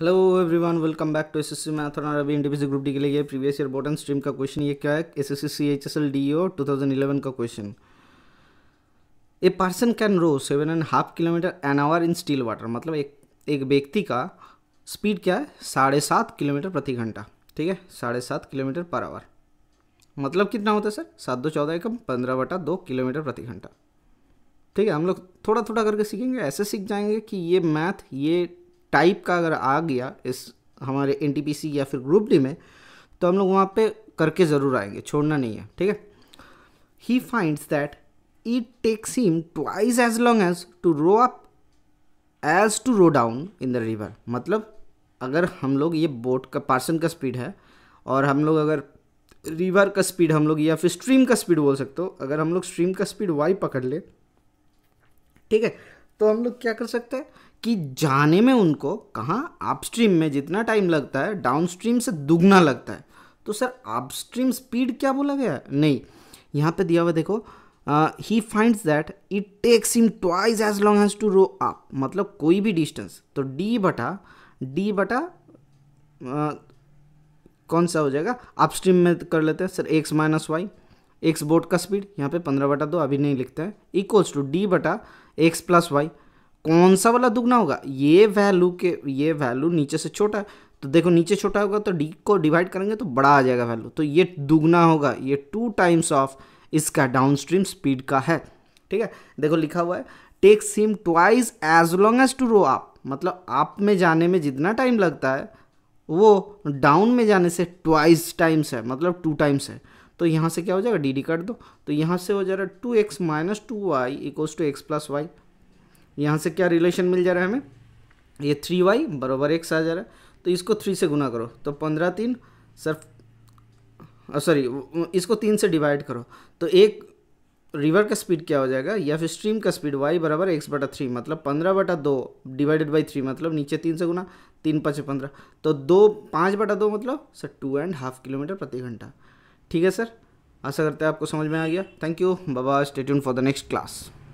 hello everyone welcome back to SSC math और अभी individual group D के लिए प्रीवियस ईयर बॉटन स्ट्रीम का क्वेश्चन ये क्या है S S C C H S L D O two thousand eleven का question a person can row seven and half kilometre an hour in still water मतलब एक एक व्यक्ति का स्पीड क्या है साढ़े सात किलोमीटर प्रति घंटा ठीक है साढ़े सात किलोमीटर पर आवर मतलब कितना होता है सर सात दो चौदह एकम पंद्रह बटा दो किलोमीटर प्रति घंटा ठीक है हम लोग थोड़ा थोड़ा करके सीखेंगे ऐसे सीख जाएंगे कि ये मैथ ये टाइप का अगर आ गया इस हमारे एन या फिर ग्रुप डी में तो हम लोग वहाँ पे करके ज़रूर आएंगे छोड़ना नहीं है ठीक है he finds that it takes him twice as long as to row up as to row down in the river मतलब अगर हम लोग ये बोट का पार्सन का स्पीड है और हम लोग अगर रिवर का स्पीड हम लोग या फिर स्ट्रीम का स्पीड बोल सकते हो अगर हम लोग स्ट्रीम का स्पीड वाई पकड़ ले ठीक है तो हम लोग क्या कर सकते हैं कि जाने में उनको कहाँ अपस्ट्रीम में जितना टाइम लगता है डाउनस्ट्रीम से दुगना लगता है तो सर अपस्ट्रीम स्पीड क्या बोला गया नहीं यहाँ पे दिया हुआ देखो he finds that it takes him twice as long has to row up मतलब कोई भी डिस्टेंस तो डी बटा डी बटा कौन सा हो जाएगा अपस्ट्रीम में कर लेते हैं sir x minus y x boat का स्पीड यहाँ पे पंद्रह बटा दो अभी नहीं लिखते हैं इक्वल्स टू डी बटा एक्स प्लस वाई कौन सा वाला दुगना होगा ये वैल्यू के ये वैल्यू नीचे से छोटा है तो देखो नीचे छोटा होगा तो डी को डिवाइड करेंगे तो बड़ा आ जाएगा वैल्यू तो ये दुगना होगा ये टू टाइम्स ऑफ इसका डाउन स्ट्रीम स्पीड का है ठीक है देखो लिखा हुआ है takes him twice as long as to row आप मतलब आप में जाने में जितना टाइम लगता है वो डाउन में जाने से ट्वाइस टाइम्स है मतलब टू टाइम्स है तो यहाँ से क्या हो जाएगा डी डी कट दो तो यहाँ से हो जा रहा है two x minus two y equals to x plus y यहाँ से क्या रिलेशन मिल जा रहा है हमें ये थ्री वाई बराबर एक्स आ जा रहा है तो इसको थ्री से गुना करो तो पंद्रह तीन सर सॉरी इसको तीन से डिवाइड करो तो एक रिवर का स्पीड क्या हो जाएगा या फिर स्ट्रीम का स्पीड वाई बराबर एक्स बटा थ्री मतलब पंद्रह बटा दो डिवाइडेड बाई थ्री मतलब नीचे तीन से गुना तीन पाँच पंद्रह तो दो पाँच बटा दो मतलब sir two and half kilometre प्रति घंटा ठीक है सर आशा करते हैं आपको समझ में आ गया थैंक यू बाबा stay tuned for the next class